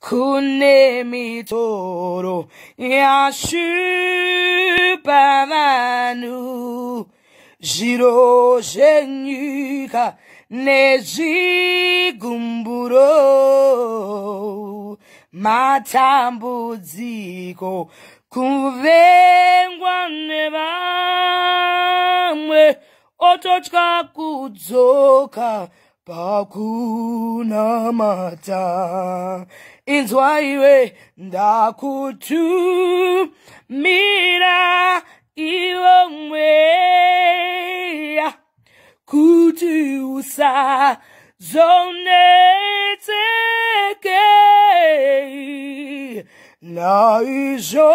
kunemitoro yashupa vanhu zviro zvenyika nezvigumburo matambudziko kuvengwa nevamwe ototya kudzoka pakuna mata inzwa iwe ndakutumira iwe mweya kuti na ijo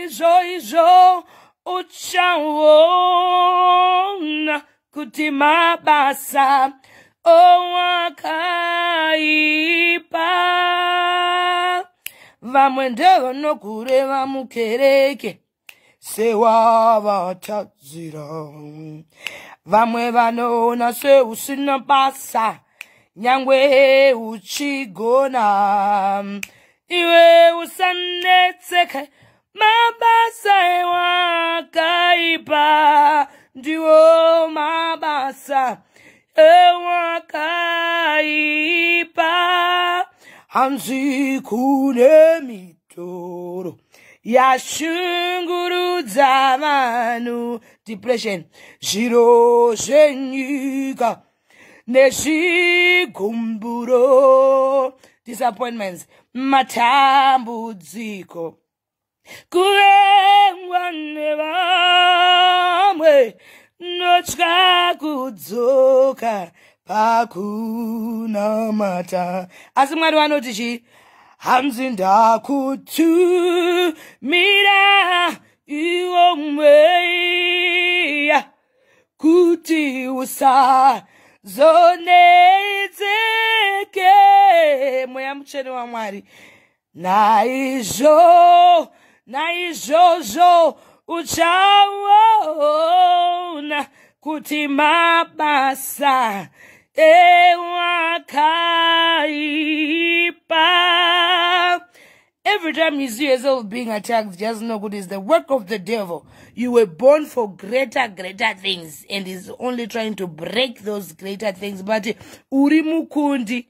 ijo ijo uchaona kuti mabasa owakaipa vamwe ndevanogureva mukereke sewavatadzira vamwe vanoona seusina basa nyangwe uchigona iwe usanetseke mabasa ewakaipa ndiwo ewakaipa hanzi kune mitoro yashungurudza vanhu depression zviro zvenyika nezvigumburo disappointments matambudziko kuvengwa nevamwe notya kudzoka pakunamata asi mwari vanoti chi hanzi ndakutumira iwo mweya kuti usazonetseke mweya mutsveni wamwari naizvo naizvozvo utshawona kuthi mabasa ewakhaipa Every time you see yourself being attacked, just know good It's the work of the devil. You were born for greater, greater things, and is only trying to break those greater things. But uri mukundi